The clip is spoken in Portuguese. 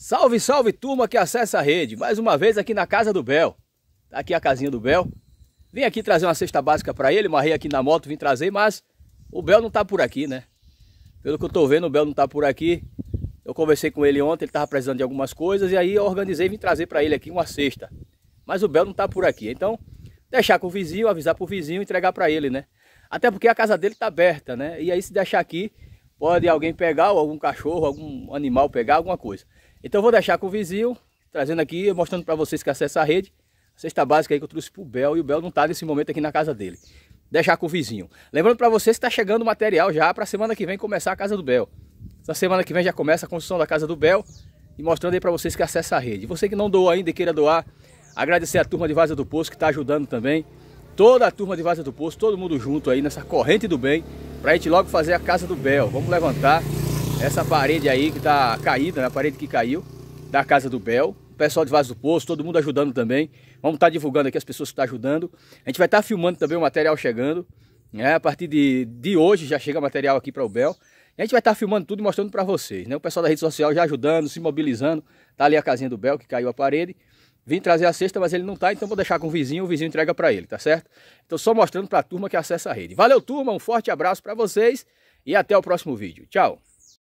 Salve, salve turma que acessa a rede, mais uma vez aqui na casa do Bel. Tá aqui a casinha do Bel. Vim aqui trazer uma cesta básica para ele, marrei aqui na moto, vim trazer, mas o Bel não tá por aqui, né? Pelo que eu tô vendo, o Bel não tá por aqui. Eu conversei com ele ontem, ele tava precisando de algumas coisas e aí eu organizei e vim trazer para ele aqui uma cesta. Mas o Bel não tá por aqui, então deixar com o vizinho, avisar pro vizinho, entregar para ele, né? Até porque a casa dele tá aberta, né? E aí se deixar aqui, pode alguém pegar ou algum cachorro, algum animal pegar alguma coisa. Então eu vou deixar com o vizinho, trazendo aqui, mostrando para vocês que acessa a rede. A cesta básica aí que eu trouxe pro Bel e o Bel não tá nesse momento aqui na casa dele. Deixar com o vizinho. Lembrando para vocês que tá chegando material já para semana que vem começar a casa do Bel. Na semana que vem já começa a construção da casa do Bel e mostrando aí para vocês que acessa a rede. Você que não doou ainda e queira doar, agradecer a turma de Vaza do Poço que está ajudando também. Toda a turma de Vaza do Poço, todo mundo junto aí nessa corrente do bem, para a gente logo fazer a casa do Bel. Vamos levantar essa parede aí que tá caída, né? a parede que caiu, da casa do Bel. O pessoal de Vaso do Poço, todo mundo ajudando também. Vamos estar tá divulgando aqui as pessoas que estão tá ajudando. A gente vai estar tá filmando também o material chegando. Né? A partir de, de hoje já chega material aqui para o Bel. E a gente vai estar tá filmando tudo e mostrando para vocês. Né? O pessoal da rede social já ajudando, se mobilizando. Tá ali a casinha do Bel que caiu a parede. Vim trazer a cesta, mas ele não tá, então vou deixar com o vizinho, o vizinho entrega para ele, tá certo? Então só mostrando para a turma que acessa a rede. Valeu, turma, um forte abraço para vocês e até o próximo vídeo. Tchau!